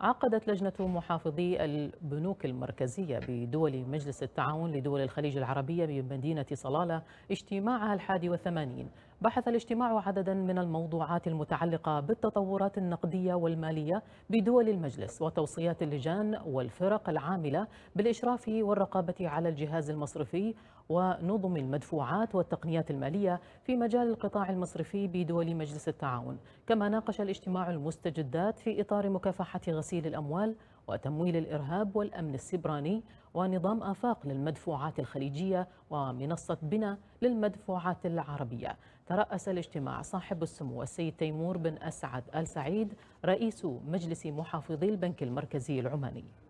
عقدت لجنة محافظي البنوك المركزية بدول مجلس التعاون لدول الخليج العربية بمدينة صلالة اجتماعها الحادي والثمانين بحث الاجتماع عددا من الموضوعات المتعلقة بالتطورات النقدية والمالية بدول المجلس وتوصيات اللجان والفرق العاملة بالإشراف والرقابة على الجهاز المصرفي ونظم المدفوعات والتقنيات المالية في مجال القطاع المصرفي بدول مجلس التعاون كما ناقش الاجتماع المستجدات في إطار مكافحة غسيل الأموال وتمويل الإرهاب والأمن السبراني ونظام آفاق للمدفوعات الخليجية ومنصة بنا للمدفوعات العربية ترأس الاجتماع صاحب السمو السيد تيمور بن أسعد آل سعيد رئيس مجلس محافظي البنك المركزي العماني